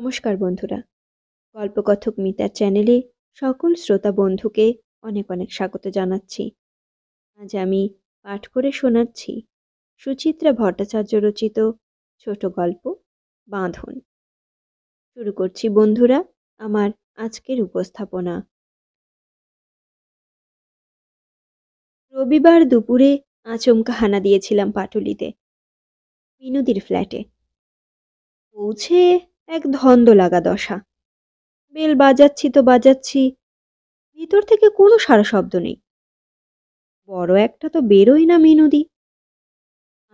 নমস্কার বন্ধুরা গল্পকথক মিতার চ্যানেলে সকল শ্রোতা বন্ধুকে অনেক অনেক স্বাগত জানাচ্ছি আজ আমি পাঠ করে শোনাচ্ছি সুচিত্রা ভট্টাচার্য রচিত ছোট গল্প বাঁধন শুরু করছি বন্ধুরা আমার আজকের উপস্থাপনা রবিবার দুপুরে আচমকা হানা দিয়েছিলাম পাটুলিতে বিনোদীর ফ্ল্যাটে পৌঁছে এক ধন্দ লাগা দশা বেল বাজাচ্ছি তো বাজাচ্ছি ভিতর থেকে কোনো সারা শব্দ নেই বড় একটা তো বেরোই না মিনুদি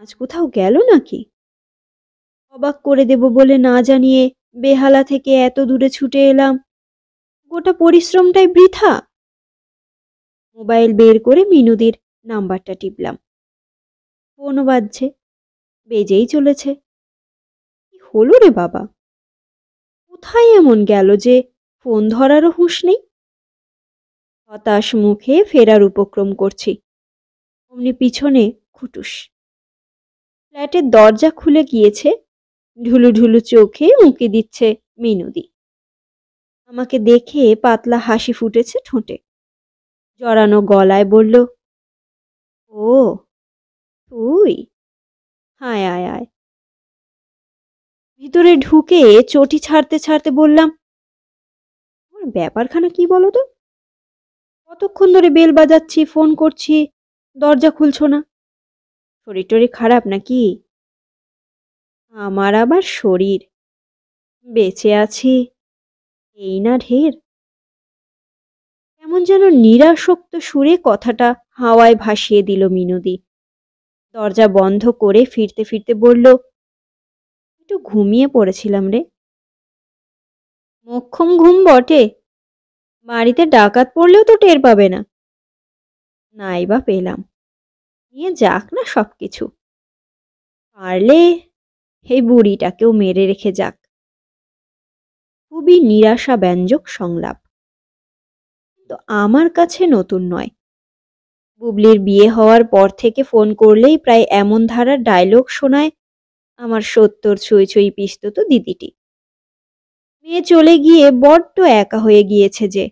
আজ কোথাও গেল নাকি অবাক করে দেব বলে না জানিয়ে বেহালা থেকে এত দূরে ছুটে এলাম গোটা পরিশ্রমটাই বৃথা মোবাইল বের করে মিনুদির নাম্বারটা টিপলাম ফোনও বাজছে বেজেই চলেছে কি হলো রে বাবা কোথায় এমন গেল যে ফোন ধরারও হুঁশ নেই হতাশ মুখে ফেরার উপক্রম করছি অমনি পিছনে খুটুস ফ্ল্যাটের দরজা খুলে গিয়েছে ঢুলু ঢুলু চোখে উঁকি দিচ্ছে মিনুদি আমাকে দেখে পাতলা হাসি ফুটেছে ঠোঁটে জড়ানো গলায় বলল ও তুই হায় আয় আয় ভিতরে ঢুকে চটি ছাড়তে ছাড়তে বললাম আমার ব্যাপারখানা কি বলো তো কতক্ষণ ধরে বেল বাজাচ্ছি ফোন করছি দরজা খুলছো না শরীর টরি খারাপ নাকি আমার আবার শরীর বেঁচে আছি এই না ঢের কেমন যেন নিরাসক্ত সুরে কথাটা হাওয়ায় ভাসিয়ে দিল মিনুদি দরজা বন্ধ করে ফিরতে ফিরতে বলল একটু ঘুমিয়ে পড়েছিলাম রে মক্ষম ঘুম বটে বাড়িতে ডাকাত পড়লেও তো টের পাবে না নাই বা পেলাম নিয়ে যাক না সব কিছু পারলে এই বুড়িটাকেও মেরে রেখে যাক খুবই নিরাশা ব্যঞ্জক সংলাপ কিন্তু আমার কাছে নতুন নয় বুবলির বিয়ে হওয়ার পর থেকে ফোন করলেই প্রায় এমন ধারার ডায়লগ শোনায় আমার সত্তর ছুঁই ছুঁই পিস্তত দিদিটি মেয়ে চলে গিয়ে বড্ড একা হয়ে গিয়েছে যে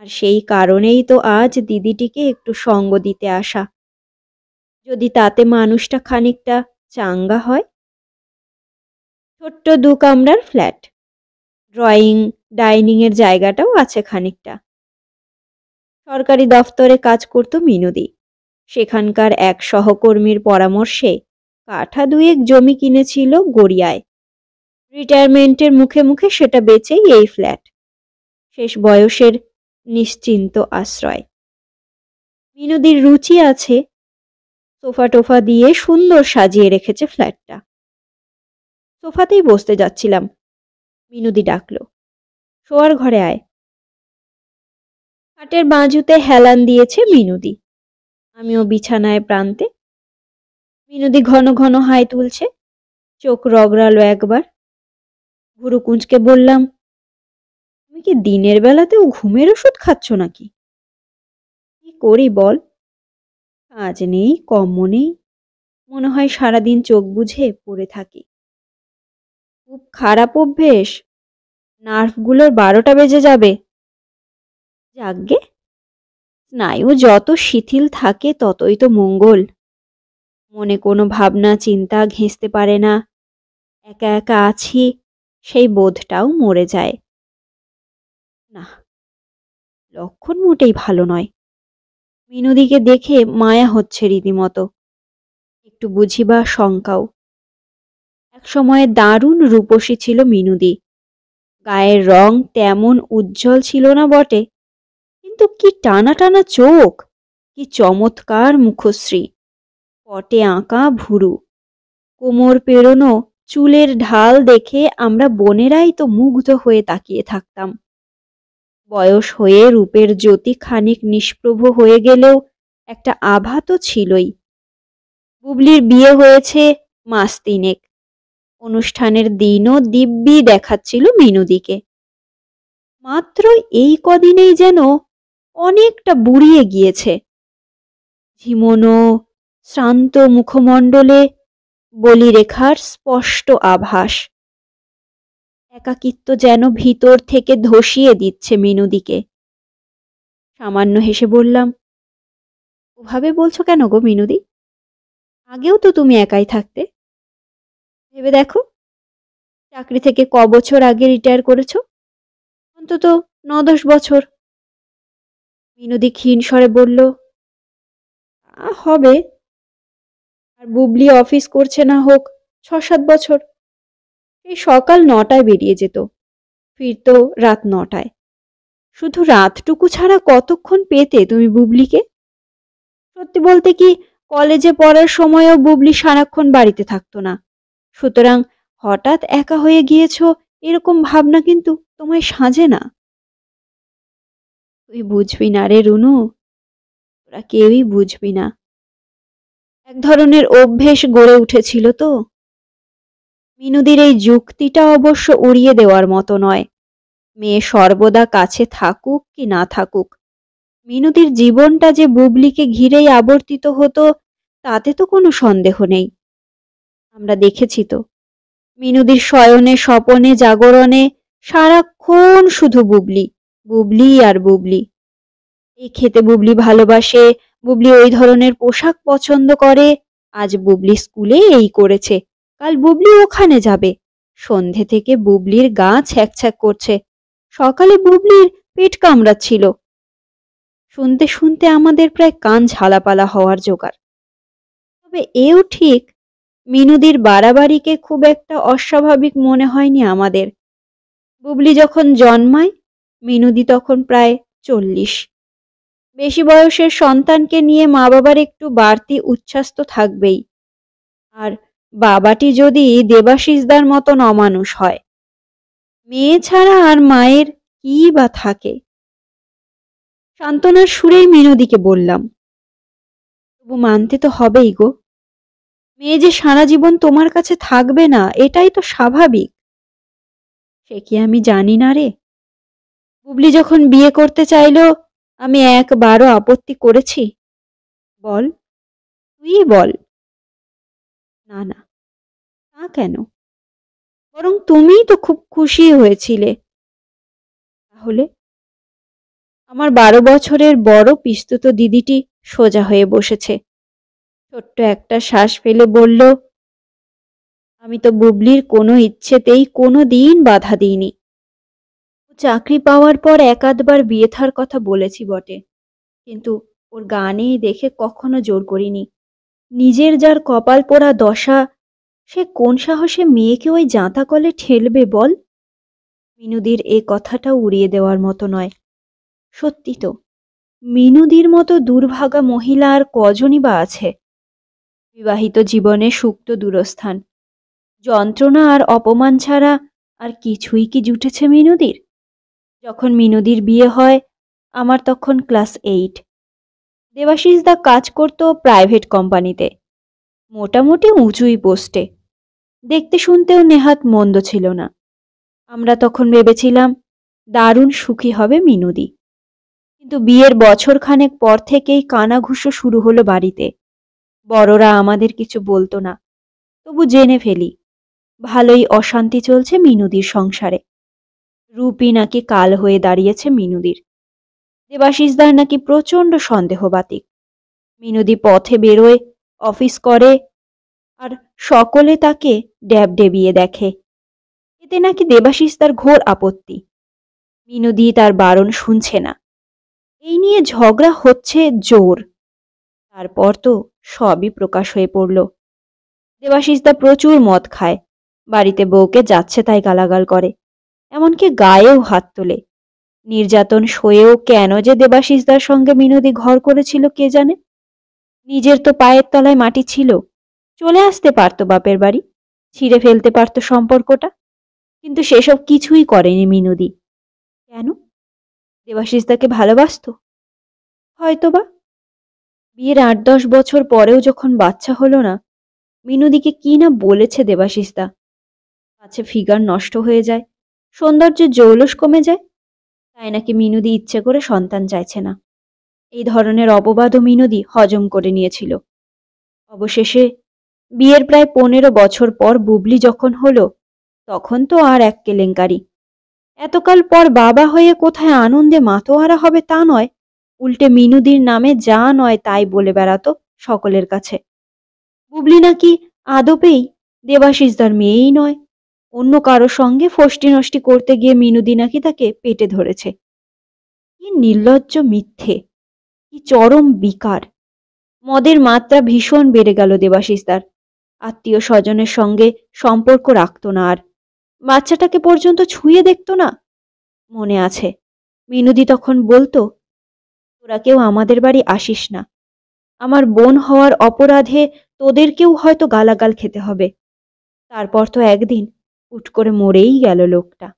আর সেই কারণেই তো আজ দিদিটিকে একটু সঙ্গ দিতে আসা যদি তাতে মানুষটা খানিকটা চাঙ্গা হয় ছোট্ট দু কামরার ফ্ল্যাট ড্রয়িং ডাইনিংয়ের জায়গাটাও আছে খানিকটা সরকারি দফতরে কাজ করত মিনুদি সেখানকার এক সহকর্মীর পরামর্শে কাঠা দুয়েক জমি কিনেছিল গড়িয়ায় রিটায়ারমেন্টের মুখে মুখে সেটা বেচেই এই ফ্ল্যাট শেষ বয়সের নিশ্চিন্ত আশ্রয় বিনোদীর রুচি আছে সোফা টোফা দিয়ে সুন্দর সাজিয়ে রেখেছে ফ্ল্যাটটা সোফাতেই বসতে যাচ্ছিলাম বিনোদি ডাকল শোয়ার ঘরে আয় খাটের বাঁজুতে হেলান দিয়েছে মিনুদি আমিও বিছানায় প্রান্তে বিনোদী ঘন ঘন হাই তুলছে চোখ রগড়ালো একবার ভুরু বললাম তুমি কি দিনের বেলাতেও ঘুমের ওষুধ খাচ্ছ নাকি কি করি বল কাজ নেই কম নেই মনে হয় সারাদিন চোখ বুঝে পড়ে থাকি খুব খারাপ অভ্যেস নার্ভগুলোর বারোটা বেজে যাবে যাগ্যে স্নায়ু যত শিথিল থাকে ততই তো মঙ্গল মনে কোনো ভাবনা চিন্তা ঘেঁচতে পারে না একা একা আছি সেই বোধটাও মরে যায় না লক্ষণ মোটেই ভালো নয় মিনুদিকে দেখে মায়া হচ্ছে রীতিমতো একটু বুঝিবা শঙ্কাও এক সময়ে দারুণ রূপসী ছিল মিনুদি গায়ের রং তেমন উজ্জ্বল ছিল না বটে কিন্তু কি টানা টানা চোখ কি চমৎকার মুখশ্রী পটে আঁকা ভুরু কোমর পেরোনো চুলের ঢাল দেখে আমরা বোনেরাই তো মুগ্ধ হয়ে তাকিয়ে থাকতাম বয়স হয়ে রূপের জ্যোতি খানিক নিষ্প্রভ হয়ে গেলেও একটা আভা তো ছিলই বুবলির বিয়ে হয়েছে মাস তিনেক অনুষ্ঠানের দিনও দিব্যি দেখাচ্ছিল মিনুদিকে মাত্র এই কদিনেই যেন অনেকটা বুড়িয়ে গিয়েছে ঝিমোনো শ্রান্ত মুখমণ্ডলে বলিরেখার স্পষ্ট আভাস একাকিত্ব যেন ভিতর থেকে ধসিয়ে দিচ্ছে মিনুদিকে সামান্য হেসে বললাম ওভাবে বলছো কেন গো মিনুদি আগেও তো তুমি একাই থাকতে ভেবে দেখো চাকরি থেকে ক বছর আগে রিটায়ার করেছো অন্তত ন দশ বছর মিনুদি ক্ষীণ স্বরে বলল হবে আর বুবলি অফিস করছে না হোক ছ সাত বছর এই সকাল নটায় বেরিয়ে যেত ফিরত রাত নটায় শুধু রাতটুকু ছাড়া কতক্ষণ পেতে তুমি বুবলিকে সত্যি বলতে কি কলেজে পড়ার সময়ও বুবলি সারাক্ষণ বাড়িতে থাকতো না সুতরাং হঠাৎ একা হয়ে গিয়েছ এরকম ভাবনা কিন্তু তোমায় সাজে না তুই বুঝবি না রে রুনু তোরা কেউই বুঝবি না এক ধরনের অভ্যেস গড়ে উঠেছিল তো মিনুদির এই যুক্তিটা অবশ্য উড়িয়ে দেওয়ার মতো নয় মেয়ে সর্বদা কাছে থাকুক কি না থাকুক মিনুদির জীবনটা যে বুবলিকে ঘিরেই আবর্তিত হতো তাতে তো কোনো সন্দেহ নেই আমরা দেখেছি তো মিনুদির শয়নে স্বপনে জাগরণে সারাক্ষণ শুধু বুবলি বুবলি আর বুবলি এই খেতে বুবলি ভালোবাসে বুবলি ওই ধরনের পোশাক পছন্দ করে আজ বুবলি স্কুলে এই করেছে কাল বুবলি ওখানে যাবে সন্ধে থেকে বুবলির গা ছ্যাকছ্যাক করছে সকালে বুবলির পেট কামড়াচ্ছিল শুনতে শুনতে আমাদের প্রায় কান ঝালাপালা হওয়ার জোগাড় তবে এও ঠিক মিনুদির বাড়াবাড়িকে খুব একটা অস্বাভাবিক মনে হয়নি আমাদের বুবলি যখন জন্মায় মিনুদি তখন প্রায় চল্লিশ বেশি বয়সের সন্তানকে নিয়ে মা বাবার একটু বাড়তি উচ্ছ্বাস্ত থাকবেই আর বাবাটি যদি দেবাশিসদার মতন অমানুষ হয় মেয়ে ছাড়া আর মায়ের কি বা থাকে সান্ত্বনার সুরেই মিনদিকে বললাম তবু মানতে তো হবেই গো মেয়ে যে সারা জীবন তোমার কাছে থাকবে না এটাই তো স্বাভাবিক সে কি আমি জানি না রে বুবলি যখন বিয়ে করতে চাইল আমি একবারও আপত্তি করেছি বল তুই বল না না তা কেন বরং তুমি তো খুব খুশি হয়েছিলে তাহলে আমার বারো বছরের বড় পিস্তুত দিদিটি সোজা হয়ে বসেছে ছোট্ট একটা শ্বাস ফেলে বলল আমি তো বুবলির কোনো ইচ্ছেতেই কোনো দিন বাধা দিইনি চাকরি পাওয়ার পর একাধবার বিয়ে থার কথা বলেছি বটে কিন্তু ওর গানে দেখে কখনো জোর করিনি নিজের যার কপাল পোড়া দশা সে কোন সাহসে মেয়েকে ওই জাঁতা কলে ঠেলবে বল মিনুদির এ কথাটা উড়িয়ে দেওয়ার মতো নয় সত্যি তো মিনুদির মতো দুর্ভাগা মহিলা আর কজনই বা আছে বিবাহিত জীবনে সুক্ত দূরস্থান যন্ত্রণা আর অপমান ছাড়া আর কিছুই কি জুটেছে মিনুদির যখন মিনুদির বিয়ে হয় আমার তখন ক্লাস এইট দেবাশিস দা কাজ করত প্রাইভেট কোম্পানিতে মোটামুটি উঁচুই পোস্টে দেখতে শুনতেও নেহাত মন্দ ছিল না আমরা তখন ভেবেছিলাম দারুণ সুখী হবে মিনুদি কিন্তু বিয়ের বছর খানেক পর থেকেই কানাঘুষো শুরু হলো বাড়িতে বড়রা আমাদের কিছু বলতো না তবু জেনে ফেলি ভালোই অশান্তি চলছে মিনুদির সংসারে রূপই নাকি কাল হয়ে দাঁড়িয়েছে মিনুদির দেবাশিসদার নাকি প্রচণ্ড সন্দেহবাতিক মিনুদি পথে বেরোয় অফিস করে আর সকলে তাকে ড্যাব ডেবিয়ে দেখে এতে নাকি দেবাশিস তার ঘোর আপত্তি মিনুদি তার বারণ শুনছে না এই নিয়ে ঝগড়া হচ্ছে জোর তারপর তো সবই প্রকাশ হয়ে পড়ল দেবাশিসদা প্রচুর মদ খায় বাড়িতে বউকে যাচ্ছে তাই গালাগাল করে এমনকি গায়েও হাত তোলে নির্যাতন সয়েও কেন যে দেবাশিসদার সঙ্গে মিনুদি ঘর করেছিল কে জানে নিজের তো পায়ের তলায় মাটি ছিল চলে আসতে পারত বাপের বাড়ি ছিঁড়ে ফেলতে পারত সম্পর্কটা কিন্তু সেসব কিছুই করেনি মিনুদি কেন দেবাশিস তাকে ভালোবাসত হয়তোবা বিয়ের আট দশ বছর পরেও যখন বাচ্চা হলো না মিনুদিকে কি না বলেছে দেবাশিসদা আছে ফিগার নষ্ট হয়ে যায় সৌন্দর্যের জৌলস কমে যায় তাই নাকি মিনুদি ইচ্ছে করে সন্তান চাইছে না এই ধরনের অপবাদও মিনুদি হজম করে নিয়েছিল অবশেষে বিয়ের প্রায় পনেরো বছর পর বুবলি যখন হল তখন তো আর এক কেলেঙ্কারি এতকাল পর বাবা হয়ে কোথায় আনন্দে মাতোয়ারা হবে তা নয় উল্টে মিনুদির নামে যা নয় তাই বলে বেড়াতো সকলের কাছে বুবলি নাকি আদপেই দেবাশিসদার মেয়েই নয় অন্য কারো সঙ্গে ফষ্টি নষ্টি করতে গিয়ে মিনুদি নাকি তাকে পেটে ধরেছে কি নির্লজ্জ মিথ্যে কি চরম বিকার মদের মাত্রা ভীষণ বেড়ে গেল দেবাশিস তার আত্মীয় স্বজনের সঙ্গে সম্পর্ক রাখত না আর বাচ্চাটাকে পর্যন্ত ছুঁয়ে দেখত না মনে আছে মিনুদি তখন বলতো তোরা কেউ আমাদের বাড়ি আসিস না আমার বোন হওয়ার অপরাধে তোদেরকেও হয়তো গালাগাল খেতে হবে তারপর তো একদিন উট করে মরেই গেল লোকটা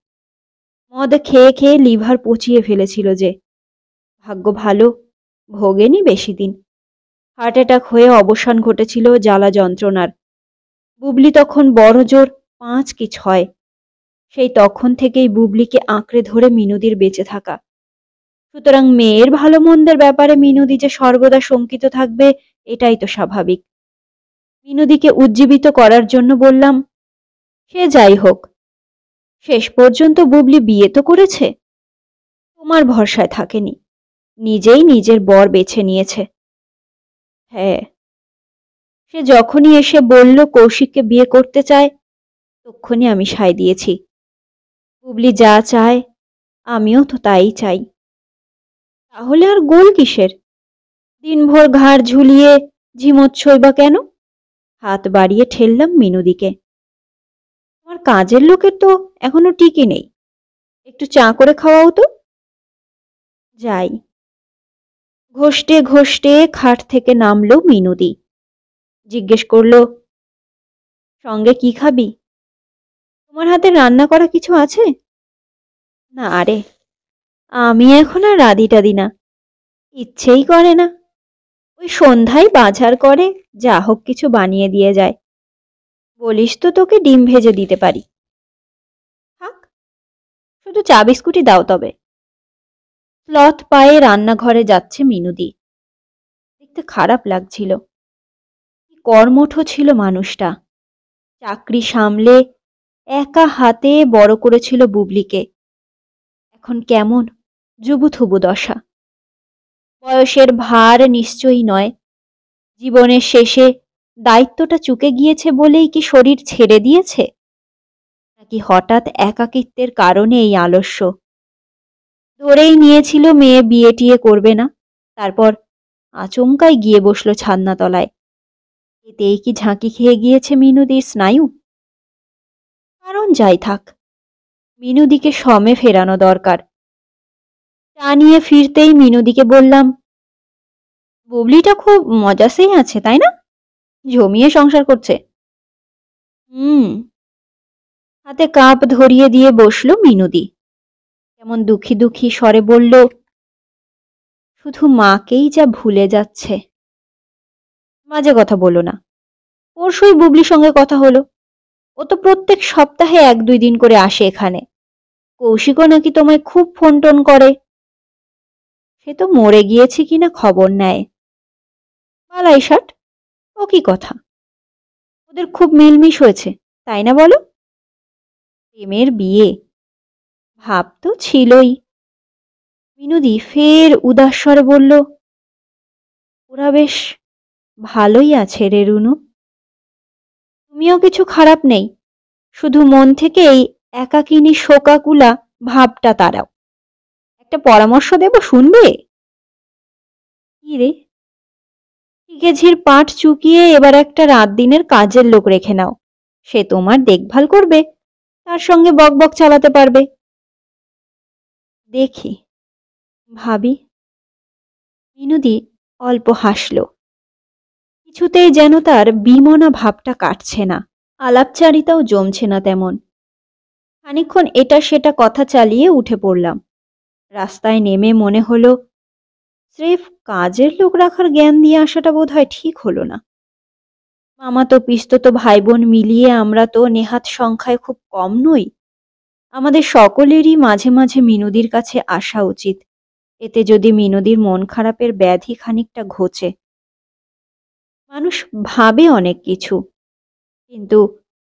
মদ খেয়ে খেয়ে লিভার পচিয়ে ফেলেছিল যে ভাগ্য ভালো ভোগেনি বেশি দিন হার্ট অ্যাটাক হয়ে অবসান ঘটেছিল জ্বালা যন্ত্রণার বুবলি তখন বড় জোর পাঁচ কি ছয় সেই তখন থেকেই বুবলিকে আঁকড়ে ধরে মিনুদির বেঁচে থাকা সুতরাং মেয়ের ভালো মন্দের ব্যাপারে মিনুদি যে সর্বদা শঙ্কিত থাকবে এটাই তো স্বাভাবিক মিনুদিকে উজ্জীবিত করার জন্য বললাম সে যাই হোক শেষ পর্যন্ত বুবলি বিয়ে তো করেছে তোমার ভরসায় থাকেনি নিজেই নিজের বর বেছে নিয়েছে হ্যাঁ সে যখনই এসে বলল কৌশিককে বিয়ে করতে চায় তক্ষণই আমি সাই দিয়েছি বুবলি যা চায় আমিও তো তাই চাই তাহলে আর গোল কিসের দিনভর ঘাড় ঝুলিয়ে ঝিমোচ্ছই বা কেন হাত বাড়িয়ে ঠেললাম মিনুদিকে আর কাজের লোকের তো এখনো টিকে নেই একটু চা করে খাওয়াও তো যাই ঘষ্টে ঘষ্টে খাট থেকে নামলো মিনুদি জিজ্ঞেস করল সঙ্গে কি খাবি তোমার হাতে রান্না করা কিছু আছে না আরে আমি এখন আর রাধি টাদি না ইচ্ছেই করে না ওই সন্ধ্যায় বাজার করে যা হোক কিছু বানিয়ে দিয়ে যায় বলিস তো তোকে ডিম ভেজে দিতে পারি থাক শুধু চা বিস্কুটই দাও তবে প্লথ পায়ে রান্নাঘরে যাচ্ছে মিনুদি দেখতে খারাপ লাগছিল কর্মঠ ছিল মানুষটা চাকরি সামলে একা হাতে বড় করেছিল বুবলিকে এখন কেমন থুবু দশা বয়সের ভার নিশ্চয়ই নয় জীবনের শেষে দায়িত্বটা চুকে গিয়েছে বলেই কি শরীর ছেড়ে দিয়েছে নাকি হঠাৎ একাকিত্বের কারণে এই আলস্য ধরেই নিয়েছিল মেয়ে বিয়ে টিয়ে করবে না তারপর আচমকায় গিয়ে বসল ছাদনাতলায় এতেই কি ঝাঁকি খেয়ে গিয়েছে মিনুদির স্নায়ু কারণ যাই থাক মিনুদিকে সমে ফেরানো দরকার তা নিয়ে ফিরতেই মিনুদিকে বললাম বুবলিটা খুব মজাসেই আছে তাই না জমিয়ে সংসার করছে হুম হাতে কাপ ধরিয়ে দিয়ে বসল মিনুদি কেমন দুঃখী দুঃখী স্বরে বলল শুধু মাকেই যা ভুলে যাচ্ছে মাঝে কথা বলো না পরশুই বুবলির সঙ্গে কথা হলো ও তো প্রত্যেক সপ্তাহে এক দুই দিন করে আসে এখানে কৌশিকও নাকি তোমায় খুব ফোন টোন করে সে তো মরে গিয়েছে কিনা খবর নেয় পালাই ষাট ও কি কথা ওদের খুব মিলমিশ হয়েছে তাই না বলো প্রেমের বিয়ে ভাব তো ছিলই বিনোদি ফের উদাস্বর বলল ওরা বেশ ভালোই আছে রে রুনু তুমিও কিছু খারাপ নেই শুধু মন থেকে এই একাকিনী শোকাকুলা ভাবটা তারাও একটা পরামর্শ দেব শুনবে কি রে কেজির পাট চুকিয়ে এবার একটা রাত দিনের কাজের লোক রেখে নাও সে তোমার দেখভাল করবে তার সঙ্গে বকবক চালাতে পারবে দেখি ভাবি বিনুদি অল্প হাসল কিছুতেই যেন তার বিমনা ভাবটা কাটছে না আলাপচারিতাও জমছে না তেমন খানিক্ষণ এটা সেটা কথা চালিয়ে উঠে পড়লাম রাস্তায় নেমে মনে হলো স্রেফ কাজের লোক রাখার জ্ঞান দিয়ে আসাটা বোধ হয় ঠিক হলো না মামা তো পিস্তত ভাই বোন মিলিয়ে আমরা তো নেহাত সংখ্যায় খুব কম নই আমাদের সকলেরই মাঝে মাঝে মিনুদির কাছে আসা উচিত এতে যদি মিনুদির মন খারাপের ব্যাধি খানিকটা ঘোচে মানুষ ভাবে অনেক কিছু কিন্তু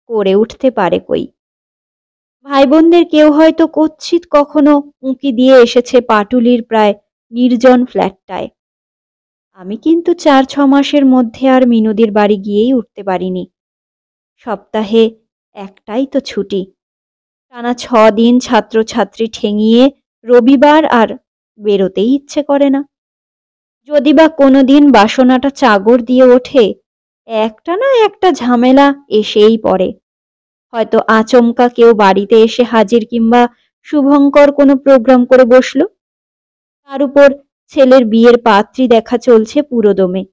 করে উঠতে পারে কই ভাই বোনদের কেউ হয়তো কচ্ছিত কখনো উঁকি দিয়ে এসেছে পাটুলির প্রায় নির্জন ফ্ল্যাটটায় আমি কিন্তু চার ছ মাসের মধ্যে আর মিনুদের বাড়ি গিয়েই উঠতে পারিনি সপ্তাহে একটাই তো ছুটি টানা ছ দিন ছাত্রছাত্রী ঠেঙিয়ে রবিবার আর বেরোতেই ইচ্ছে করে না যদি বা কোনো দিন বাসনাটা চাগর দিয়ে ওঠে একটা না একটা ঝামেলা এসেই পড়ে হয়তো আচমকা কেউ বাড়িতে এসে হাজির কিংবা শুভঙ্কর কোনো প্রোগ্রাম করে বসলো তার উপর ছেলের বিয়ের পাত্রী দেখা চলছে পুরোদমে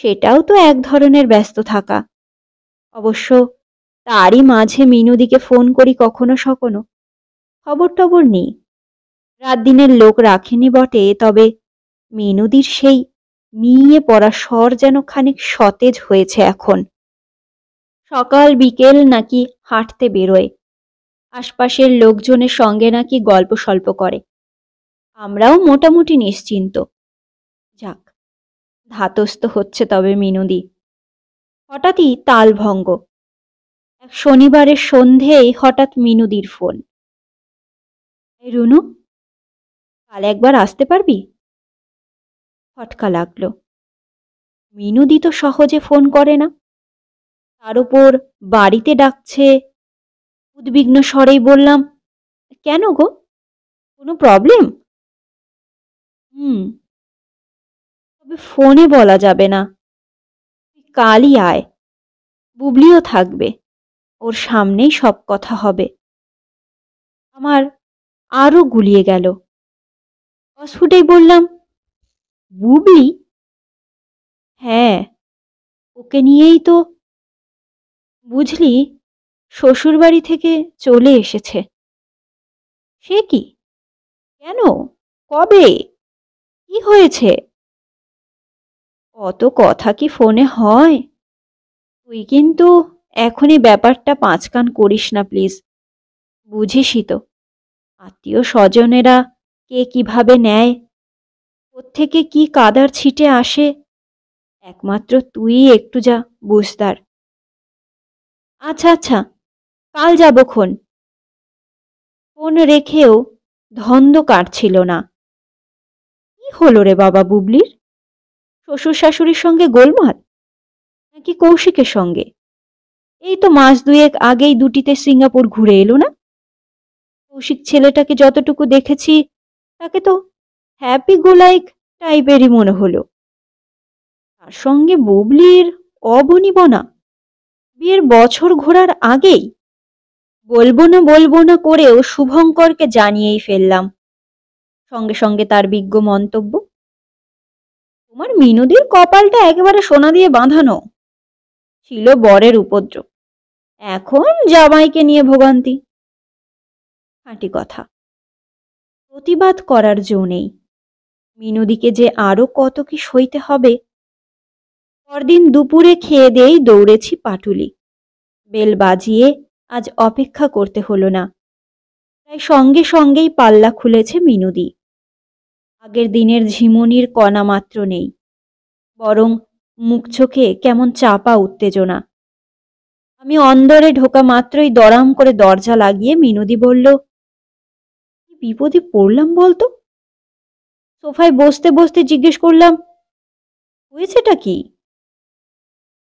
সেটাও তো এক ধরনের ব্যস্ত থাকা অবশ্য তারই মাঝে মিনুদিকে ফোন করি কখনো সকনো খবর টবর নেই রাত দিনের লোক রাখেনি বটে তবে মিনুদির সেই মিয়ে পড়া স্বর যেন খানিক সতেজ হয়েছে এখন সকাল বিকেল নাকি হাঁটতে বেরোয় আশপাশের লোকজনের সঙ্গে নাকি গল্প সল্প করে আমরাও মোটামুটি নিশ্চিন্ত যাক ধাতস্থ হচ্ছে তবে মিনুদি হঠাৎই তালভঙ্গ এক শনিবারের সন্ধেয় হঠাৎ মিনুদির ফোন রুনু কাল একবার আসতে পারবি ফটকা লাগলো মিনুদি তো সহজে ফোন করে না তার উপর বাড়িতে ডাকছে উদ্বিগ্ন স্বরেই বললাম কেন গো কোনো প্রবলেম হুম তবে ফোনে বলা যাবে না তুই কালই আয় বুবলিও থাকবে ওর সামনেই সব কথা হবে আমার আরও গুলিয়ে গেল অস্ফুটেই বললাম বুবলি হ্যাঁ ওকে নিয়েই তো বুঝলি শ্বশুরবাড়ি থেকে চলে এসেছে সে কি কেন কবে কি হয়েছে অত কথা কি ফোনে হয় তুই কিন্তু এখনই ব্যাপারটা পাঁচকান করিস না প্লিজ বুঝিসই তো আত্মীয় স্বজনেরা কে কিভাবে নেয় থেকে কি কাদার ছিটে আসে একমাত্র তুই একটু যা বুঝতার আচ্ছা আচ্ছা কাল যাবক্ষণ ফোন রেখেও ধন্দ কাটছিল না হলো রে বাবা বুবলির শ্বশুর শাশুড়ির সঙ্গে গোলমাল নাকি কৌশিকের সঙ্গে এই তো মাস দুয়েক আগেই দুটিতে সিঙ্গাপুর ঘুরে এলো না কৌশিক ছেলেটাকে যতটুকু দেখেছি তাকে তো হ্যাপি গোলাইক টাইপেরই মনে হলো তার সঙ্গে বুবলির অবনিবনা বিয়ের বছর ঘোরার আগেই বলবো না বলবো না করেও শুভঙ্করকে জানিয়েই ফেললাম সঙ্গে সঙ্গে তার বিজ্ঞ মন্তব্য তোমার মিনুদির কপালটা একেবারে সোনা দিয়ে বাঁধানো ছিল বরের উপদ্রব এখন জামাইকে নিয়ে ভোগান্তি খাঁটি কথা প্রতিবাদ করার জো নেই মিনুদিকে যে আরো কত কি সইতে হবে পরদিন দুপুরে খেয়ে দিয়েই দৌড়েছি পাটুলি বেল বাজিয়ে আজ অপেক্ষা করতে হলো না তাই সঙ্গে সঙ্গেই পাল্লা খুলেছে মিনুদি আগের দিনের ঝিমুনির কণা মাত্র নেই বরং মুখ চোখে কেমন চাপা উত্তেজনা আমি অন্দরে ঢোকা মাত্রই দরাম করে দরজা লাগিয়ে মিনুদি বলল বিপদে পড়লাম বলতো সোফায় বসতে বসতে জিজ্ঞেস করলাম হয়েছেটা কি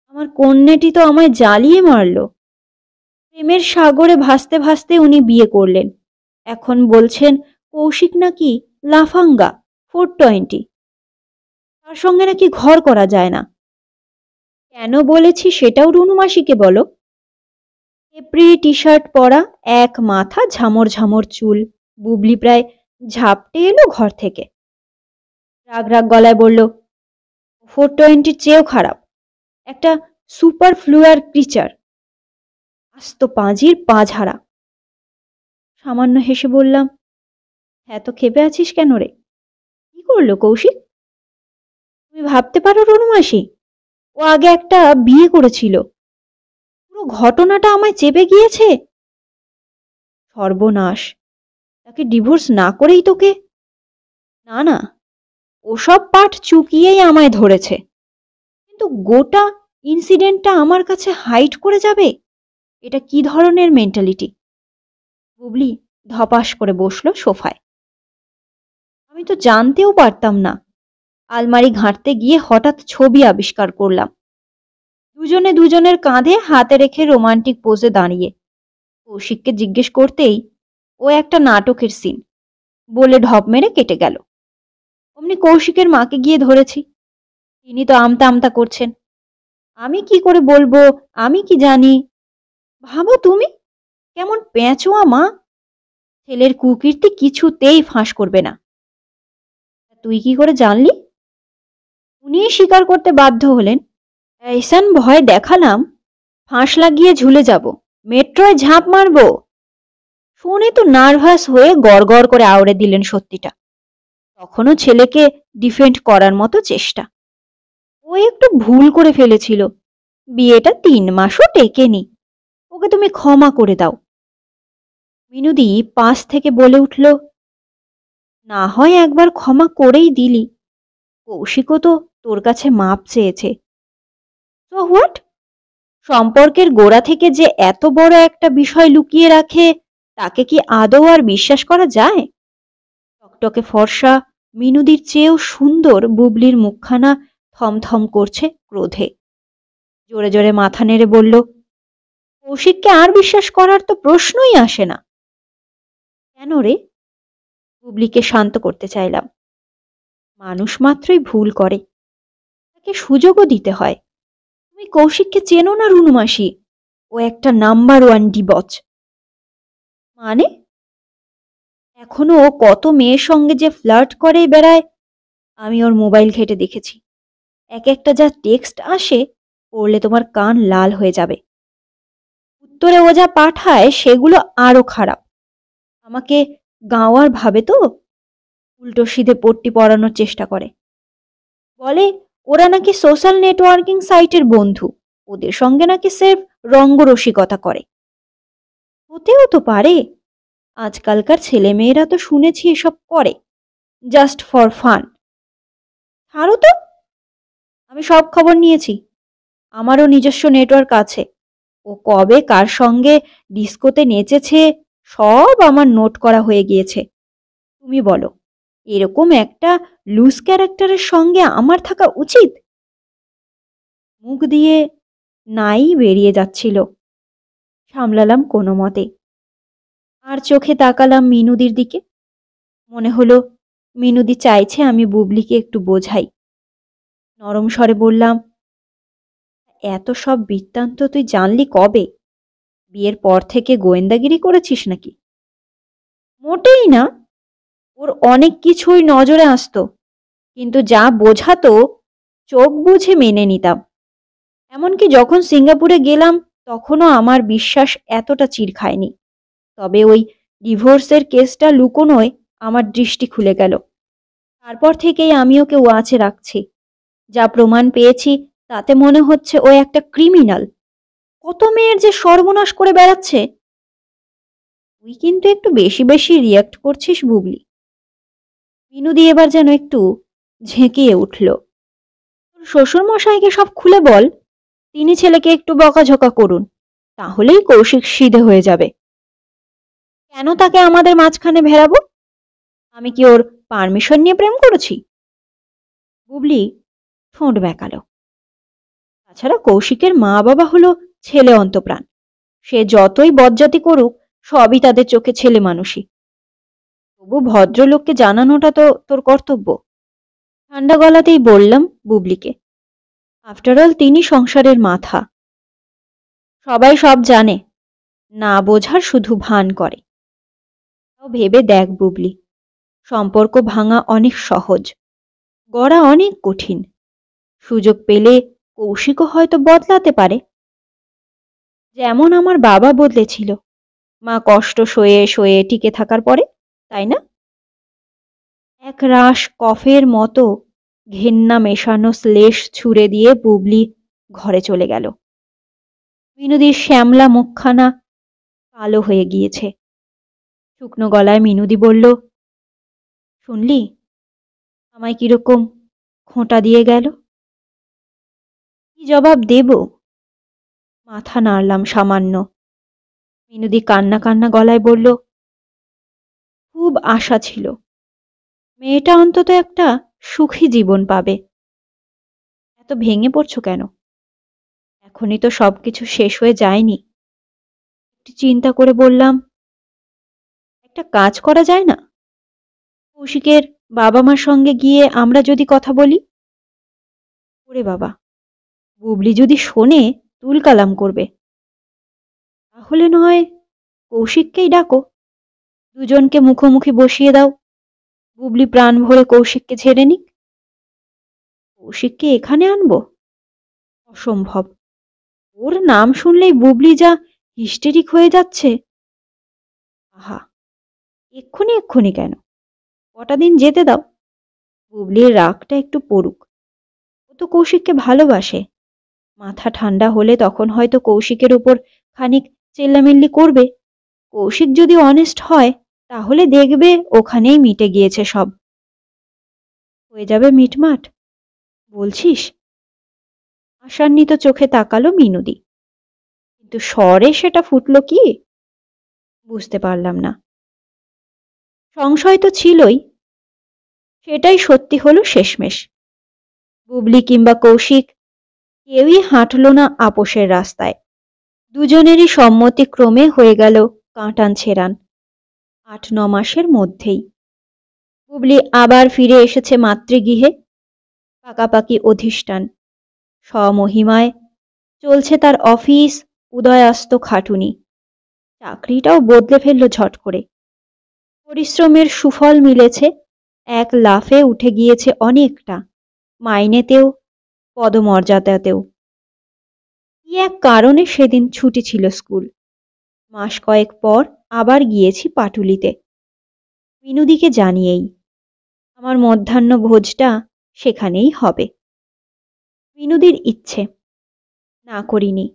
আমার কন্যাটি তো আমায় জ্বালিয়ে মারল প্রেমের সাগরে ভাসতে ভাসতে উনি বিয়ে করলেন এখন বলছেন কৌশিক নাকি লাফাঙ্গা ফোর টোয়েন্টি তার সঙ্গে নাকি ঘর করা যায় না কেন বলেছি সেটাও রুনু মাসিকে বলো এপ্রি টি শার্ট পরা এক মাথা ঝামর ঝামর চুল বুবলি প্রায় ঝাপটে এলো ঘর থেকে রাগ রাগ গলায় বলল ফোর টোয়েন্টির চেয়েও খারাপ একটা সুপার ফ্লুয়ার ক্রিচার আস্ত পাঁজির হারা সামান্য হেসে বললাম এত খেপে আছিস কেন রে কি করলো কৌশিক তুমি ভাবতে পারো রনুমাসি ও আগে একটা বিয়ে করেছিল পুরো ঘটনাটা আমায় চেপে গিয়েছে সর্বনাশ তাকে ডিভোর্স না করেই তোকে না না ওসব পাঠ চুকিয়েই আমায় ধরেছে কিন্তু গোটা ইনসিডেন্টটা আমার কাছে হাইট করে যাবে এটা কি ধরনের মেন্টালিটি বুবলি ধপাস করে বসলো সোফায় আমি তো জানতেও পারতাম না আলমারি ঘাঁটতে গিয়ে হঠাৎ ছবি আবিষ্কার করলাম দুজনে দুজনের কাঁধে হাতে রেখে রোমান্টিক পোজে দাঁড়িয়ে কৌশিককে জিজ্ঞেস করতেই ও একটা নাটকের সিন বলে ঢপ মেরে কেটে গেল অমনি কৌশিকের মাকে গিয়ে ধরেছি তিনি তো আমতা আমতা করছেন আমি কি করে বলবো আমি কি জানি ভাবো তুমি কেমন পেঁচো মা ছেলের কুকীর্তি কিছুতেই ফাঁস করবে না তুই কি করে জানলি উনি স্বীকার করতে বাধ্য হলেন এসান ভয় দেখালাম ফাঁস লাগিয়ে ঝুলে যাব মেট্রোয় ঝাঁপ মারব শুনে তো নার্ভাস হয়ে গড়গড় করে আওড়ে দিলেন সত্যিটা তখনও ছেলেকে ডিফেন্ড করার মতো চেষ্টা ও একটু ভুল করে ফেলেছিল বিয়েটা তিন মাসও টেকেনি ওকে তুমি ক্ষমা করে দাও মিনুদি পাশ থেকে বলে উঠল না হয় একবার ক্ষমা করেই দিলি কৌশিকও তো তোর কাছে মাপ চেয়েছে তো হোয়াট সম্পর্কের গোড়া থেকে যে এত বড় একটা বিষয় লুকিয়ে রাখে তাকে কি আদৌ আর বিশ্বাস করা যায় টকটকে ফর্সা মিনুদির চেয়েও সুন্দর বুবলির মুখখানা থমথম করছে ক্রোধে জোরে জোরে মাথা নেড়ে বলল কৌশিককে আর বিশ্বাস করার তো প্রশ্নই আসে না কেন রে বুবলিকে শান্ত করতে চাইলাম মানুষ মাত্রই ভুল করে তাকে সুযোগও দিতে হয় তুমি কৌশিককে চেনো না রুনুমাসি ও একটা নাম্বার ওয়ান ডিবচ মানে এখনো ও কত মেয়ের সঙ্গে যে ফ্লার্ট করে বেড়ায় আমি ওর মোবাইল ঘেটে দেখেছি এক একটা যা টেক্সট আসে পড়লে তোমার কান লাল হয়ে যাবে উত্তরে ও যা পাঠায় সেগুলো আরও খারাপ আমাকে গাওয়ার ভাবে তো উল্টো সিধে পট্টি পড়ানোর চেষ্টা করে বলে ওরা নাকি সোশ্যাল নেটওয়ার্কিং সাইটের বন্ধু ওদের সঙ্গে নাকি সেফ রঙ্গরসিকতা করে হতেও তো পারে আজকালকার ছেলেমেয়েরা তো শুনেছি এসব করে জাস্ট ফর ফান ছাড়ো তো আমি সব খবর নিয়েছি আমারও নিজস্ব নেটওয়ার্ক আছে ও কবে কার সঙ্গে ডিস্কোতে নেচেছে সব আমার নোট করা হয়ে গিয়েছে তুমি বলো এরকম একটা লুজ ক্যারেক্টারের সঙ্গে আমার থাকা উচিত মুখ দিয়ে নাই বেরিয়ে যাচ্ছিল সামলালাম কোনো মতে আর চোখে তাকালাম মিনুদির দিকে মনে হলো মিনুদি চাইছে আমি বুবলিকে একটু বোঝাই নরম স্বরে বললাম এত সব বৃত্তান্ত তুই জানলি কবে বিয়ের পর থেকে গোয়েন্দাগিরি করেছিস নাকি মোটেই না ওর অনেক কিছুই নজরে আসতো কিন্তু যা বোঝাতো চোখ বুঝে মেনে নিতাম এমনকি যখন সিঙ্গাপুরে গেলাম তখনও আমার বিশ্বাস এতটা চির খায়নি তবে ওই ডিভোর্সের কেসটা লুকোনোয় আমার দৃষ্টি খুলে গেল তারপর থেকেই আমি ওকে ওয়াচে রাখছি যা প্রমাণ পেয়েছি তাতে মনে হচ্ছে ও একটা ক্রিমিনাল কত মেয়ের যে সর্বনাশ করে বেড়াচ্ছে তুই কিন্তু একটু বেশি বেশি রিয়াক্ট করছিস বুবলি বিনুদি এবার যেন একটু ঝেঁকিয়ে উঠল তোর শ্বশুরমশাইকে সব খুলে বল তিনি ছেলেকে একটু বকাঝকা করুন তাহলেই কৌশিক সিধে হয়ে যাবে কেন তাকে আমাদের মাঝখানে ভেড়াবো আমি কি ওর পারমিশন নিয়ে প্রেম করেছি বুবলি ঠোঁট বেঁকালো তাছাড়া কৌশিকের মা বাবা হলো ছেলে অন্তপ্রাণ সে যতই বজ্জাতি করুক সবই তাদের চোখে ছেলে মানুষই তবু ভদ্রলোককে জানানোটা তো তোর কর্তব্য ঠান্ডা গলাতেই বললাম বুবলিকে আফটারঅল তিনি সংসারের মাথা সবাই সব জানে না বোঝার শুধু ভান করে তাও ভেবে দেখ বুবলি সম্পর্ক ভাঙা অনেক সহজ গড়া অনেক কঠিন সুযোগ পেলে কৌশিকও হয়তো বদলাতে পারে যেমন আমার বাবা বদলেছিল মা কষ্ট সয়ে সয়ে টিকে থাকার পরে তাই না এক রাস কফের মতো ঘেন্না মেশানো শ্লেষ ছুঁড়ে দিয়ে বুবলি ঘরে চলে গেল মিনুদির শ্যামলা মুখখানা কালো হয়ে গিয়েছে শুকনো গলায় মিনুদি বলল শুনলি আমায় কিরকম খোঁটা দিয়ে গেল কি জবাব দেব মাথা নাড়লাম সামান্য মিনুদি কান্না কান্না গলায় বলল খুব আশা ছিল মেয়েটা অন্তত একটা সুখী জীবন পাবে এত ভেঙে পড়ছো কেন এখনই তো সব কিছু শেষ হয়ে যায়নি একটু চিন্তা করে বললাম একটা কাজ করা যায় না কৌশিকের বাবা মার সঙ্গে গিয়ে আমরা যদি কথা বলি ওরে বাবা বুবলি যদি শোনে তুল কালাম করবে তাহলে নয় কৌশিককেই ডাকো দুজনকে মুখোমুখি বসিয়ে দাও বুবলি প্রাণ ভরে কৌশিককে ঝেড়ে নিক কৌশিককে এখানে আনব অসম্ভব ওর নাম শুনলেই বুবলি যা হিস্টেরিক হয়ে যাচ্ছে আহা এক্ষুনি এক্ষুনি কেন কটা দিন যেতে দাও বুবলির রাগটা একটু পড়ুক ও তো কৌশিককে ভালোবাসে মাথা ঠান্ডা হলে তখন হয়তো কৌশিকের ওপর খানিক চেল্লামিল্লি করবে কৌশিক যদি অনেস্ট হয় তাহলে দেখবে ওখানেই মিটে গিয়েছে সব হয়ে যাবে মিটমাট বলছিস আশান্বিত চোখে তাকালো মিনুদি কিন্তু স্বরে সেটা ফুটল কি বুঝতে পারলাম না সংশয় তো ছিলই সেটাই সত্যি হলো শেষমেশ বুবলি কিংবা কৌশিক কেউই হাঁটল না আপোষের রাস্তায় দুজনেরই সম্মতিক্রমে হয়ে গেল কাঁটান ছেড়ান আট ন মাসের মধ্যেই হুবলি আবার ফিরে এসেছে মাতৃগৃহে পাকাপাকি অধিষ্ঠান স্বমহিমায় চলছে তার অফিস উদয়াস্ত খাটুনি চাকরিটাও বদলে ফেলল ঝট করে পরিশ্রমের সুফল মিলেছে এক লাফে উঠে গিয়েছে অনেকটা মাইনেতেও পদমর্যাদাতেও কি এক কারণে সেদিন ছুটি ছিল স্কুল মাস কয়েক পর আবার গিয়েছি পাটুলিতে বিনুদিকে জানিয়েই আমার মধ্যাহ্ন ভোজটা সেখানেই হবে বিনুদির ইচ্ছে না করিনি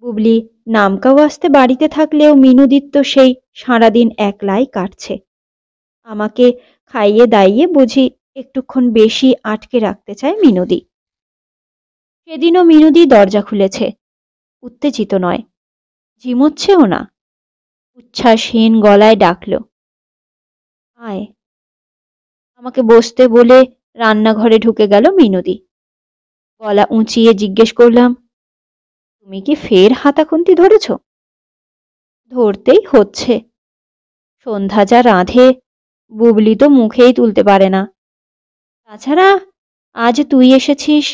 বুবলি নামকাও আসতে বাড়িতে থাকলেও মিনুদির তো সেই সারাদিন একলাই কাটছে আমাকে খাইয়ে দাইয়ে বুঝি একটুক্ষণ বেশি আটকে রাখতে চায় মিনুদি সেদিনও মিনুদি দরজা খুলেছে উত্তেজিত নয় ঝিমোচ্ছেও না উচ্ছ্বাসহীন গলায় ডাকল আয় আমাকে বসতে বলে রান্নাঘরে ঢুকে গেল মিনুদি গলা উঁচিয়ে জিজ্ঞেস করলাম তুমি কি ফের হাতাখুন্তি ধরেছ ধরতেই হচ্ছে সন্ধ্যা যা রাঁধে বুবলি তো মুখেই তুলতে পারে না তাছাড়া আজ তুই এসেছিস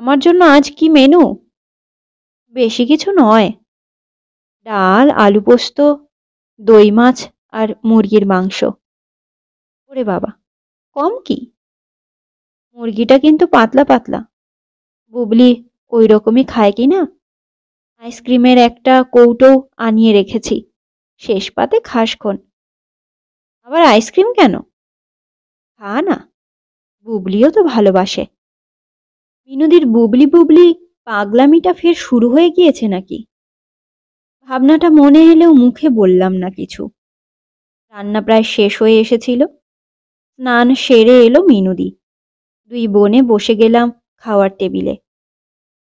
আমার জন্য আজ কি মেনু বেশি কিছু নয় ডাল আলু পোস্ত দই মাছ আর মুরগির মাংস ওরে বাবা কম কি মুরগিটা কিন্তু পাতলা পাতলা বুবলি ওই রকমই খায় কি না আইসক্রিমের একটা কৌটো আনিয়ে রেখেছি শেষ পাতে খাসক্ষণ আবার আইসক্রিম কেন খা না বুবলিও তো ভালোবাসে বিনোদীর বুবলি বুবলি পাগলামিটা ফের শুরু হয়ে গিয়েছে নাকি ভাবনাটা মনে এলেও মুখে বললাম না কিছু রান্না প্রায় শেষ হয়ে এসেছিল স্নান সেরে এলো মিনুদি দুই বোনে বসে গেলাম খাওয়ার টেবিলে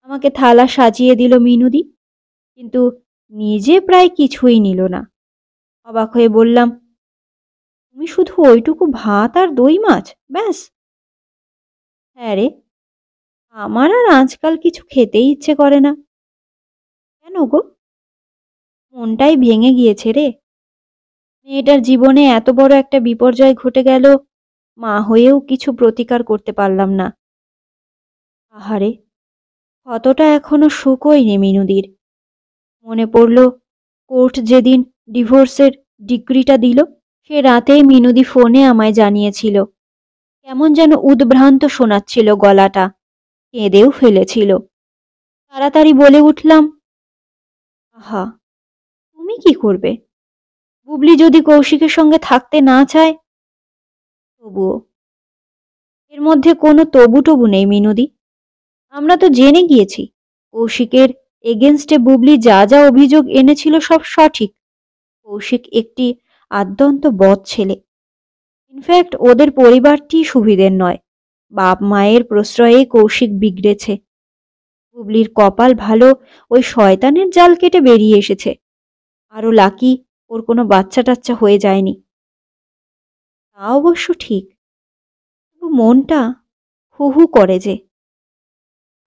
আমাকে থালা সাজিয়ে দিল মিনুদি কিন্তু নিজে প্রায় কিছুই নিল না অবাক হয়ে বললাম তুমি শুধু ওইটুকু ভাত আর দই মাছ ব্যাস হ্যাঁ রে আমার আর আজকাল কিছু খেতেই ইচ্ছে করে না কেন গো মনটাই ভেঙে গিয়েছে রে মেয়েটার জীবনে এত বড় একটা বিপর্যয় ঘটে গেল মা হয়েও কিছু প্রতিকার করতে পারলাম না আহারে কতটা এখনো শুকোয়নি মিনুদির মনে পড়ল কোর্ট যেদিন ডিভোর্সের ডিগ্রিটা দিল সে রাতেই মিনুদি ফোনে আমায় জানিয়েছিল কেমন যেন উদ্ভ্রান্ত শোনাচ্ছিল গলাটা কেঁদেও ফেলেছিল তাড়াতাড়ি বলে উঠলাম আহা তুমি কি করবে বুবলি যদি কৌশিকের সঙ্গে থাকতে না চায় তবুও এর মধ্যে কোনো তবু টবু নেই মিনদি আমরা তো জেনে গিয়েছি কৌশিকের এগেনস্টে বুবলি যা যা অভিযোগ এনেছিল সব সঠিক কৌশিক একটি আদ্যন্ত বধ ছেলে ইনফ্যাক্ট ওদের পরিবারটি সুবিধের নয় বাপ মায়ের প্রশ্রয়েই কৌশিক বিগড়েছে বুবলির কপাল ভালো ওই শয়তানের জাল কেটে বেরিয়ে এসেছে আরও লাকি ওর কোনো বাচ্চা টাচ্চা হয়ে যায়নি তা অবশ্য ঠিক তবু মনটা হু হু করে যে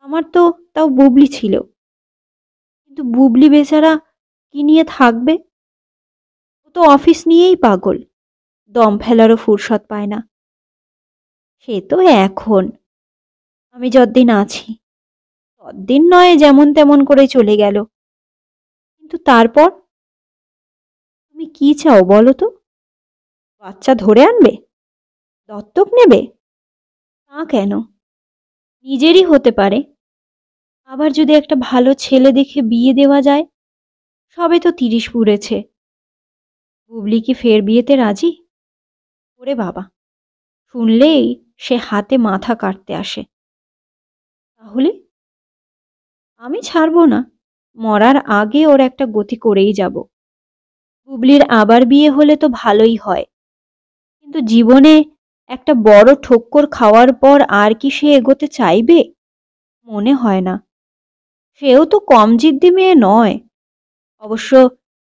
আমার তো তাও বুবলি ছিল কিন্তু বুবলি বেচারা কি নিয়ে থাকবে ও তো অফিস নিয়েই পাগল দম ফেলারও ফুরসত পায় না সে তো এখন আমি যতদিন আছি ততদিন নয় যেমন তেমন করে চলে গেল কিন্তু তারপর তুমি কি চাও বলো তো বাচ্চা ধরে আনবে দত্তক নেবে তা কেন নিজেরই হতে পারে আবার যদি একটা ভালো ছেলে দেখে বিয়ে দেওয়া যায় সবে তো তিরিশ পুড়েছে বুবলি কি ফের বিয়েতে রাজি ওরে বাবা শুনলেই সে হাতে মাথা কাটতে আসে তাহলে আমি ছাড়ব না মরার আগে ওর একটা গতি করেই যাব বুবলির আবার বিয়ে হলে তো ভালোই হয় কিন্তু জীবনে একটা বড় ঠোক্কর খাওয়ার পর আর কি সে এগোতে চাইবে মনে হয় না সেও তো কম জিদ্দি মেয়ে নয় অবশ্য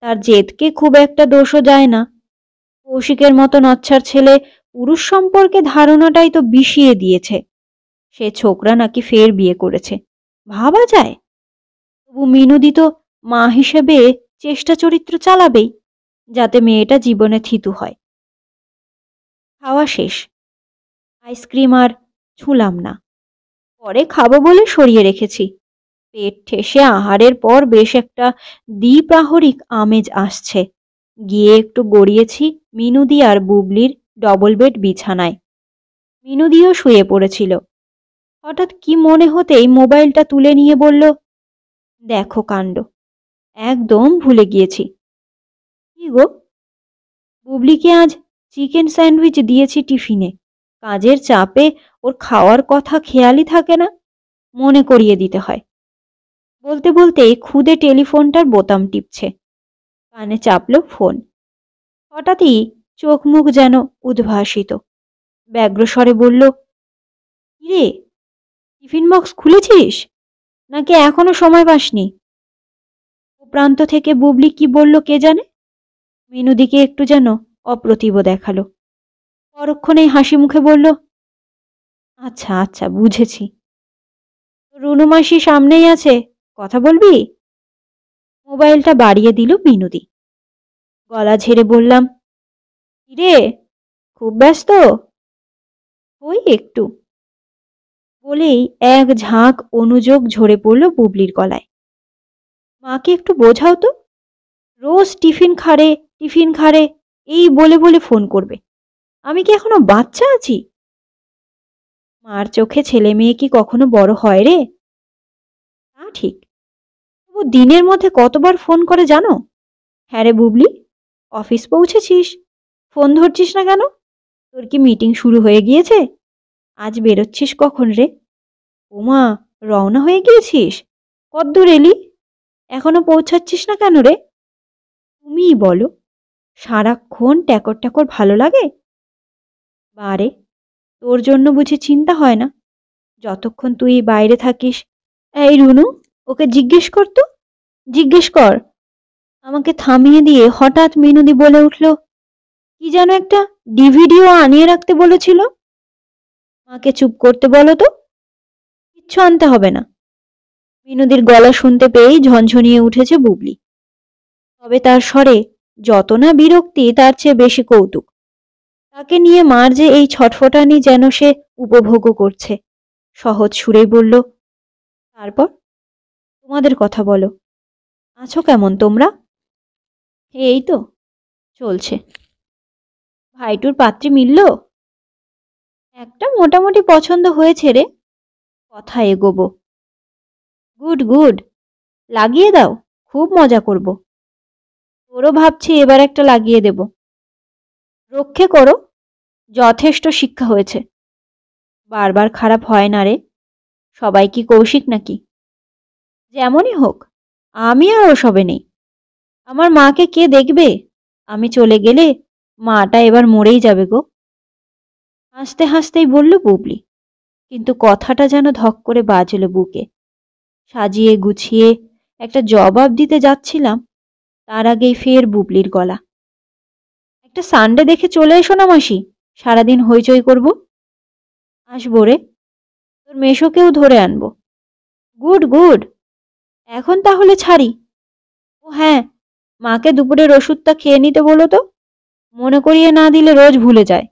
তার জেদকে খুব একটা দোষও যায় না কৌশিকের মতো নচ্ছার ছেলে পুরুষ সম্পর্কে ধারণাটাই তো বিষিয়ে দিয়েছে সে ছোকরা নাকি ফের বিয়ে করেছে ভাবা যায় তবু মিনুদি তো মা হিসেবে চেষ্টা চরিত্র চালাবেই যাতে মেয়েটা জীবনে থিতু হয় খাওয়া শেষ আইসক্রিম আর ছুঁলাম না পরে খাবো বলে সরিয়ে রেখেছি পেট ঠেসে আহারের পর বেশ একটা দ্বিপ্রাহরিক আমেজ আসছে গিয়ে একটু গড়িয়েছি মিনুদি আর বুবলির ডবল বেড বিছানায় মিনুদিও শুয়ে পড়েছিল হঠাৎ কি মনে হতেই মোবাইলটা তুলে নিয়ে বলল দেখো কাণ্ড একদম ভুলে গিয়েছি কি গো বুবলিকে আজ চিকেন স্যান্ডউইচ দিয়েছি টিফিনে কাজের চাপে ওর খাওয়ার কথা খেয়ালই থাকে না মনে করিয়ে দিতে হয় বলতে বলতে খুদে টেলিফোনটার বোতাম টিপছে কানে চাপল ফোন হঠাৎই চোখ মুখ যেন উদ্ভাসিত ব্যগ্রস্বরে বলল কিরে টিফিন বক্স খুলেছিস নাকি এখনো সময় পাসনি ও প্রান্ত থেকে বুবলি কি বলল কে জানে মেনুদিকে একটু যেন অপ্রতিভ দেখালো পরক্ষণেই হাসি মুখে বলল আচ্ছা আচ্ছা বুঝেছি রুনুমাসি সামনেই আছে কথা বলবি মোবাইলটা বাড়িয়ে দিল বিনুদি গলা ঝেড়ে বললাম রে খুব ব্যস্ত ওই একটু বলেই এক ঝাঁক অনুযোগ ঝরে পড়ল বুবলির গলায় মাকে একটু বোঝাও তো রোজ টিফিন খারে টিফিন খারে এই বলে বলে ফোন করবে আমি কি এখনো বাচ্চা আছি মার চোখে ছেলে মেয়ে কি কখনো বড় হয় রে তা ঠিক তবু দিনের মধ্যে কতবার ফোন করে জানো হ্যাঁ রে বুবলি অফিস পৌঁছেছিস ফোন ধরছিস না কেন তোর কি মিটিং শুরু হয়ে গিয়েছে আজ বেরোচ্ছিস কখন রে ওমা রওনা হয়ে গিয়েছিস কদ্দূর এলি এখনো পৌঁছাচ্ছিস না কেন রে তুমিই বলো সারাক্ষণ ট্যাকর ট্যাকর ভালো লাগে বারে তোর জন্য বুঝি চিন্তা হয় না যতক্ষণ তুই বাইরে থাকিস এই রুনু ওকে জিজ্ঞেস করতো জিজ্ঞেস কর আমাকে থামিয়ে দিয়ে হঠাৎ মিনুদি বলে উঠল কি যেন একটা ডিভিডিও আনিয়ে রাখতে বলেছিল মাকে চুপ করতে বলো তো কিচ্ছু আনতে হবে না বিনোদীর গলা শুনতে পেয়েই ঝনঝনিয়ে উঠেছে বুবলি তবে তার স্বরে যত না বিরক্তি তার চেয়ে বেশি কৌতুক তাকে নিয়ে মার যে এই ছটফটানি যেন সে উপভোগ করছে সহজ সুরেই বলল তারপর তোমাদের কথা বলো আছো কেমন তোমরা এই তো চলছে ভাইটুর পাত্রী মিলল একটা মোটামুটি পছন্দ হয়েছে রে কথা এগোবো গুড গুড লাগিয়ে দাও খুব মজা করব তোরও ভাবছি এবার একটা লাগিয়ে দেব রক্ষে করো যথেষ্ট শিক্ষা হয়েছে বারবার খারাপ হয় না রে সবাই কি কৌশিক নাকি যেমনই হোক আমি আর ওসবে নেই আমার মাকে কে দেখবে আমি চলে গেলে মাটা এবার মরেই যাবে গো হাসতে হাসতেই বলল বুবলি কিন্তু কথাটা যেন ধক করে বাজল বুকে সাজিয়ে গুছিয়ে একটা জবাব দিতে যাচ্ছিলাম তার আগেই ফের বুবলির গলা একটা সানডে দেখে চলে এসো না মাসি সারাদিন হইচই করব আসবো রে তোর মেশোকেও ধরে আনবো গুড গুড এখন তাহলে ছাড়ি ও হ্যাঁ মাকে দুপুরের ওষুধটা খেয়ে নিতে বলো তো মনে করিয়ে না দিলে রোজ ভুলে যায়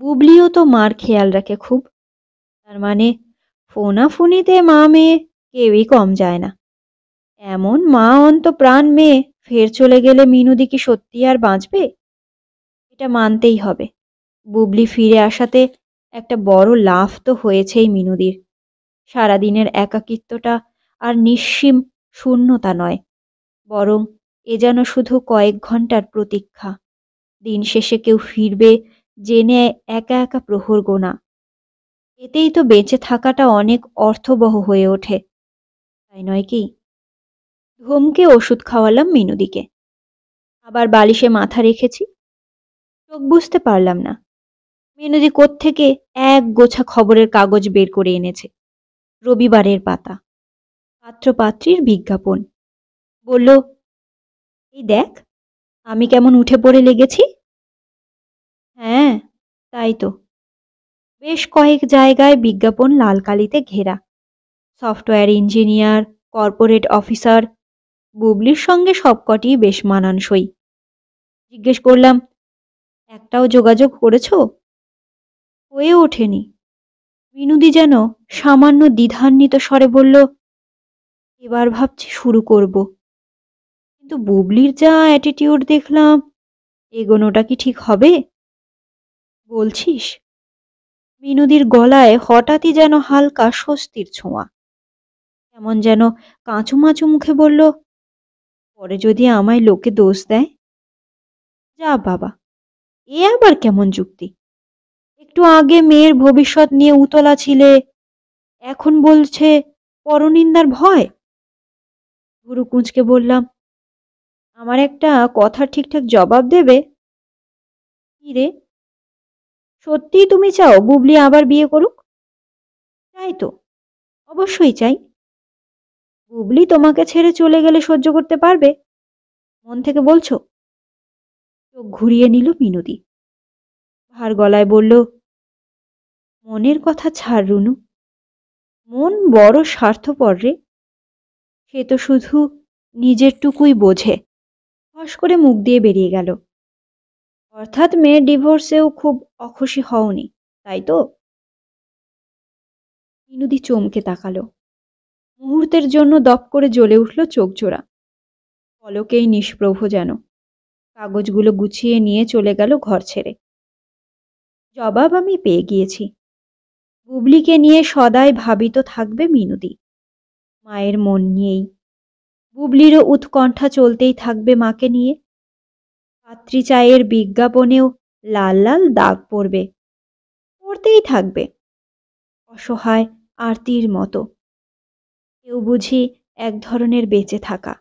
বুবলিও তো মার খেয়াল রাখে খুব তার মানে ফোনাফুনিতে মা মেয়ে কেউই কম যায় না এমন মা অন্ত প্রাণ মেয়ে ফের চলে গেলে মিনুদি কি সত্যি আর বাঁচবে এটা মানতেই হবে বুবলি ফিরে আসাতে একটা বড় লাভ তো হয়েছেই মিনুদির সারাদিনের একাকিত্বটা আর নিঃসীম শূন্যতা নয় বরং এ যেন শুধু কয়েক ঘন্টার প্রতীক্ষা দিন শেষে কেউ ফিরবে জেনে একা একা প্রহর গোনা এতেই তো বেঁচে থাকাটা অনেক অর্থবহ হয়ে ওঠে তাই নয় কি ধমকে ওষুধ খাওয়ালাম মিনুদিকে আবার বালিশে মাথা রেখেছি চোখ বুঝতে পারলাম না মিনুদি কোত্থেকে এক গোছা খবরের কাগজ বের করে এনেছে রবিবারের পাতা পাত্রপাত্রীর বিজ্ঞাপন বলল এই দেখ আমি কেমন উঠে পড়ে লেগেছি হ্যাঁ তাই তো বেশ কয়েক জায়গায় বিজ্ঞাপন লাল কালিতে ঘেরা সফটওয়্যার ইঞ্জিনিয়ার কর্পোরেট অফিসার বুবলির সঙ্গে সবকটি বেশ মানানসই জিজ্ঞেস করলাম একটাও যোগাযোগ করেছ হয়ে ওঠেনি বিনুদি যেন সামান্য দ্বিধান্বিত স্বরে বলল এবার ভাবছি শুরু করবো কিন্তু বুবলির যা অ্যাটিটিউড দেখলাম এগোনোটা কি ঠিক হবে বলছিস বিনোদির গলায় হঠাৎই যেন হালকা স্বস্তির ছোঁয়া এমন যেন কাঁচু মাচু মুখে বলল পরে যদি আমায় লোকে দোষ দেয় যা বাবা এ আবার কেমন যুক্তি একটু আগে মেয়ের ভবিষ্যৎ নিয়ে উতলা ছিলে এখন বলছে পরনিন্দার ভয় গুরু কুঁচকে বললাম আমার একটা কথা ঠিকঠাক জবাব দেবে কি রে সত্যিই তুমি চাও বুবলি আবার বিয়ে করুক তাই তো অবশ্যই চাই বুবলি তোমাকে ছেড়ে চলে গেলে সহ্য করতে পারবে মন থেকে বলছো চোখ ঘুরিয়ে নিল মিনতি ভার গলায় বলল মনের কথা ছাড় রুনু মন বড় স্বার্থপর রে সে তো শুধু নিজেরটুকুই বোঝে ফস করে মুখ দিয়ে বেরিয়ে গেল অর্থাৎ মেয়ের ডিভোর্সেও খুব অখুশি হওনি তাই তো বিনুদি চমকে তাকালো মুহূর্তের জন্য দপ করে জ্বলে উঠল চোখ জোড়া পলকেই নিষ্প্রভ যেন কাগজগুলো গুছিয়ে নিয়ে চলে গেল ঘর ছেড়ে জবাব আমি পেয়ে গিয়েছি বুবলিকে নিয়ে সদাই ভাবিত থাকবে মিনুদি মায়ের মন নিয়েই বুবলিরও উৎকণ্ঠা চলতেই থাকবে মাকে নিয়ে পাত্রী চায়ের বিজ্ঞাপনেও লাল লাল দাগ পড়বে পড়তেই থাকবে অসহায় আরতির মতো কেউ বুঝি এক ধরনের বেঁচে থাকা